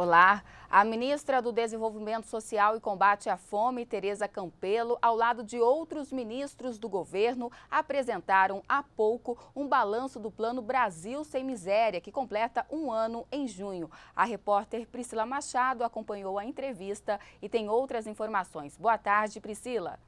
Olá, a ministra do Desenvolvimento Social e Combate à Fome, Tereza Campelo, ao lado de outros ministros do governo, apresentaram há pouco um balanço do Plano Brasil Sem Miséria, que completa um ano em junho. A repórter Priscila Machado acompanhou a entrevista e tem outras informações. Boa tarde, Priscila.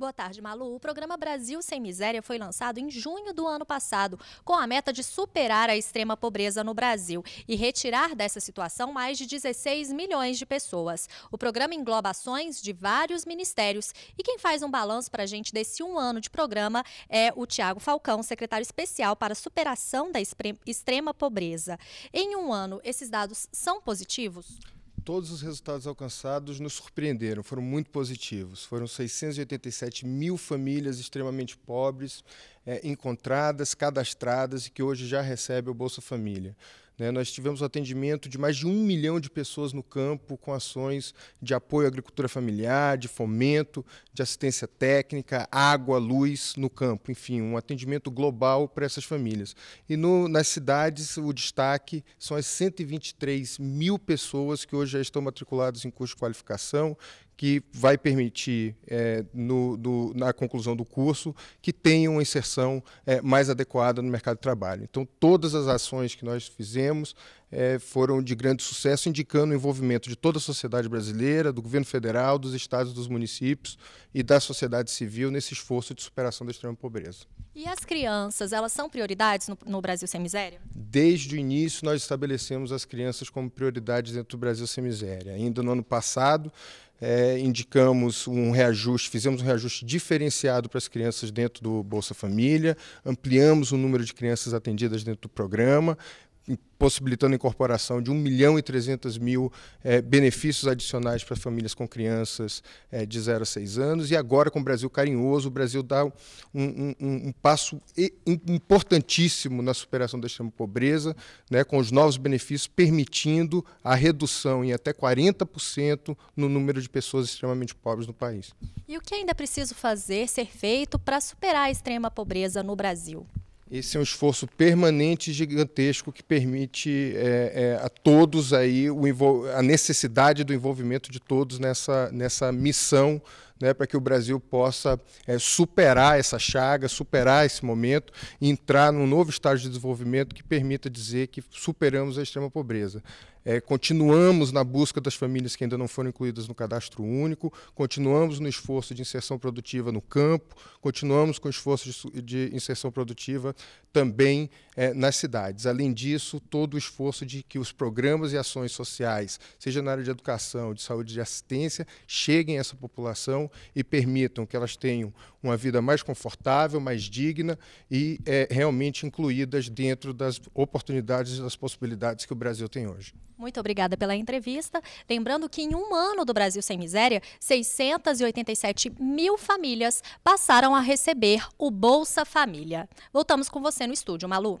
Boa tarde, Malu. O programa Brasil Sem Miséria foi lançado em junho do ano passado, com a meta de superar a extrema pobreza no Brasil e retirar dessa situação mais de 16 milhões de pessoas. O programa engloba ações de vários ministérios e quem faz um balanço para a gente desse um ano de programa é o Tiago Falcão, secretário especial para a superação da extrema pobreza. Em um ano, esses dados são positivos? todos os resultados alcançados nos surpreenderam, foram muito positivos. Foram 687 mil famílias extremamente pobres, é, encontradas, cadastradas e que hoje já recebe o Bolsa Família. Né, nós tivemos o atendimento de mais de um milhão de pessoas no campo com ações de apoio à agricultura familiar, de fomento, de assistência técnica, água, luz no campo, enfim, um atendimento global para essas famílias. E no, nas cidades, o destaque são as 123 mil pessoas que hoje já estão matriculadas em curso de qualificação, que vai permitir, é, no, do, na conclusão do curso, que tenha uma inserção é, mais adequada no mercado de trabalho. Então, todas as ações que nós fizemos é, foram de grande sucesso, indicando o envolvimento de toda a sociedade brasileira, do governo federal, dos estados, dos municípios e da sociedade civil nesse esforço de superação da extrema pobreza. E as crianças, elas são prioridades no, no Brasil Sem Miséria? Desde o início, nós estabelecemos as crianças como prioridades dentro do Brasil Sem Miséria. Ainda no ano passado, é, indicamos um reajuste, fizemos um reajuste diferenciado para as crianças dentro do Bolsa Família, ampliamos o número de crianças atendidas dentro do programa, possibilitando a incorporação de 1 milhão e 300 mil é, benefícios adicionais para famílias com crianças é, de 0 a 6 anos. E agora, com o Brasil carinhoso, o Brasil dá um, um, um passo importantíssimo na superação da extrema pobreza, né, com os novos benefícios, permitindo a redução em até 40% no número de pessoas extremamente pobres no país. E o que ainda é preciso fazer, ser feito para superar a extrema pobreza no Brasil? Esse é um esforço permanente, e gigantesco, que permite é, é, a todos aí a necessidade do envolvimento de todos nessa, nessa missão né, para que o Brasil possa é, superar essa chaga, superar esse momento e entrar num novo estágio de desenvolvimento que permita dizer que superamos a extrema pobreza. É, continuamos na busca das famílias que ainda não foram incluídas no cadastro único, continuamos no esforço de inserção produtiva no campo, continuamos com o esforço de, de inserção produtiva também é, nas cidades. Além disso, todo o esforço de que os programas e ações sociais, seja na área de educação, de saúde, de assistência, cheguem a essa população e permitam que elas tenham uma vida mais confortável, mais digna e é, realmente incluídas dentro das oportunidades e das possibilidades que o Brasil tem hoje. Muito obrigada pela entrevista. Lembrando que em um ano do Brasil Sem Miséria, 687 mil famílias passaram a receber o Bolsa Família. Voltamos com você no estúdio, Malu.